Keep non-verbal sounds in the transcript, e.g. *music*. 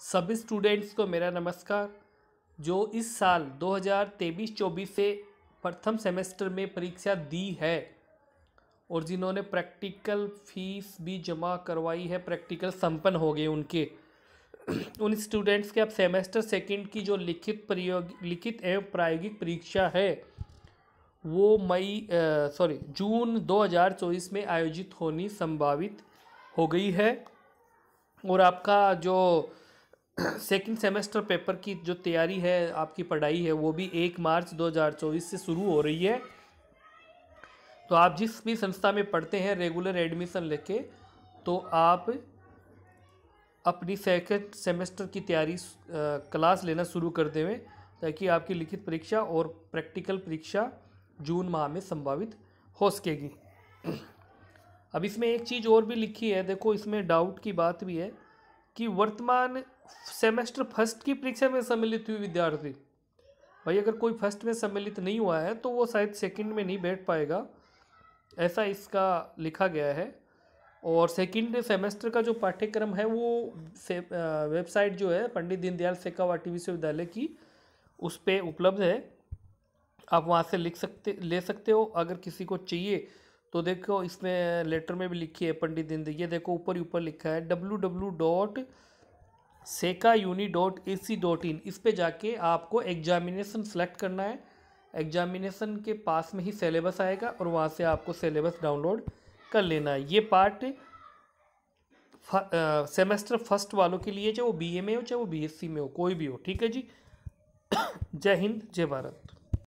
सभी स्टूडेंट्स को मेरा नमस्कार जो इस साल 2023-24 से प्रथम सेमेस्टर में परीक्षा दी है और जिन्होंने प्रैक्टिकल फीस भी जमा करवाई है प्रैक्टिकल संपन्न हो गए उनके उन स्टूडेंट्स के अब सेमेस्टर सेकंड की जो लिखित प्रयोग लिखित एवं प्रायोगिक परीक्षा है वो मई सॉरी जून 2024 में आयोजित होनी संभावित हो गई है और आपका जो सेकंड सेमेस्टर पेपर की जो तैयारी है आपकी पढ़ाई है वो भी एक मार्च 2024 से शुरू हो रही है तो आप जिस भी संस्था में पढ़ते हैं रेगुलर एडमिशन लेके तो आप अपनी सेकंड सेमेस्टर की तैयारी क्लास लेना शुरू कर देवें ताकि आपकी लिखित परीक्षा और प्रैक्टिकल परीक्षा जून माह में संभावित हो सकेगी अब इसमें एक चीज़ और भी लिखी है देखो इसमें डाउट की बात भी है कि वर्तमान सेमेस्टर फर्स्ट की परीक्षा में सम्मिलित हुई विद्यार्थी भाई अगर कोई फर्स्ट में सम्मिलित नहीं हुआ है तो वो शायद सेकंड में नहीं बैठ पाएगा ऐसा इसका लिखा गया है और सेकंड सेमेस्टर का जो पाठ्यक्रम है वो वेबसाइट जो है पंडित दीनदयाल शेखावाटी विश्वविद्यालय की उस पर उपलब्ध है आप वहाँ से लिख सकते ले सकते हो अगर किसी को चाहिए तो देखो इसमें लेटर में भी लिखी है पंडित दिन ये देखो ऊपर ही ऊपर लिखा है डब्ल्यू डब्ल्यू डॉट सेका uni dot A C dot in इस पर जाके आपको एग्जामिनेसन सेलेक्ट करना है एग्जामिनेसन के पास में ही सेलेबस आएगा और वहाँ से आपको सेलेबस डाउनलोड कर लेना है ये पार्ट सेमेस्टर फर्स्ट वालों के लिए चाहे वो बी में हो चाहे वो बी में हो कोई भी हो ठीक है जी *coughs* जय हिंद जय भारत